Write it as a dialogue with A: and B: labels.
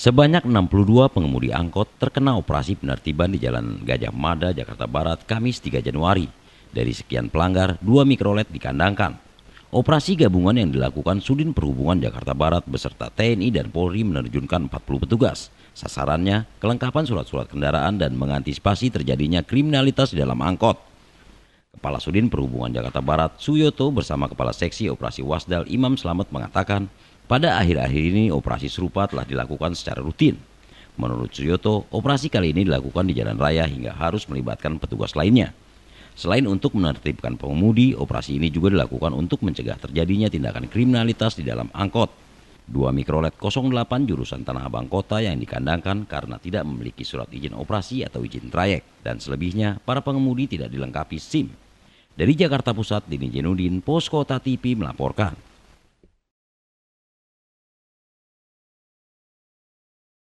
A: Sebanyak 62 pengemudi angkot terkena operasi penertiban di Jalan Gajah Mada, Jakarta Barat, Kamis 3 Januari. Dari sekian pelanggar, dua mikrolet dikandangkan. Operasi gabungan yang dilakukan Sudin Perhubungan Jakarta Barat beserta TNI dan Polri menerjunkan 40 petugas. Sasarannya, kelengkapan surat-surat kendaraan dan mengantisipasi terjadinya kriminalitas di dalam angkot. Kepala Sudin Perhubungan Jakarta Barat, Suyoto bersama Kepala Seksi Operasi Wasdal Imam Slamet mengatakan, pada akhir-akhir ini operasi serupa telah dilakukan secara rutin. Menurut Suyoto, operasi kali ini dilakukan di jalan raya hingga harus melibatkan petugas lainnya. Selain untuk menertibkan pengemudi, operasi ini juga dilakukan untuk mencegah terjadinya tindakan kriminalitas di dalam angkot. Dua mikrolet 08 jurusan Tanah Abang Kota yang dikandangkan karena tidak memiliki surat izin operasi atau izin trayek. Dan selebihnya, para pengemudi tidak dilengkapi SIM. Dari Jakarta Pusat, Dini Jenudin, Posko Tatipi
B: melaporkan.